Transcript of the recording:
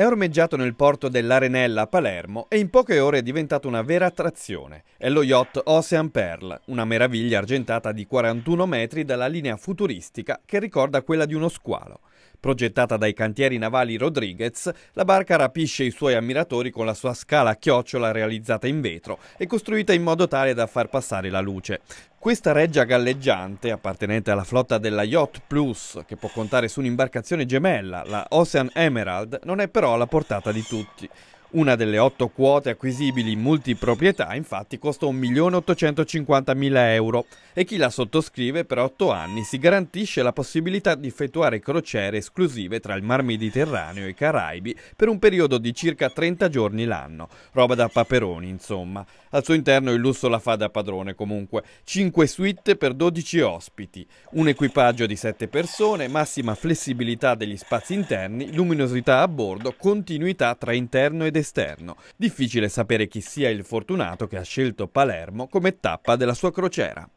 È ormeggiato nel porto dell'Arenella a Palermo e in poche ore è diventato una vera attrazione. È lo yacht Ocean Pearl, una meraviglia argentata di 41 metri dalla linea futuristica che ricorda quella di uno squalo. Progettata dai cantieri navali Rodriguez, la barca rapisce i suoi ammiratori con la sua scala a chiocciola realizzata in vetro e costruita in modo tale da far passare la luce. Questa reggia galleggiante, appartenente alla flotta della Yacht Plus, che può contare su un'imbarcazione gemella, la Ocean Emerald, non è però alla portata di tutti. Una delle otto quote acquisibili in multiproprietà infatti costa 1.850.000 euro e chi la sottoscrive per otto anni si garantisce la possibilità di effettuare crociere esclusive tra il Mar Mediterraneo e i Caraibi per un periodo di circa 30 giorni l'anno, roba da paperoni insomma. Al suo interno il lusso la fa da padrone comunque, 5 suite per 12 ospiti, un equipaggio di 7 persone, massima flessibilità degli spazi interni, luminosità a bordo, continuità tra interno ed esterno. Difficile sapere chi sia il fortunato che ha scelto Palermo come tappa della sua crociera.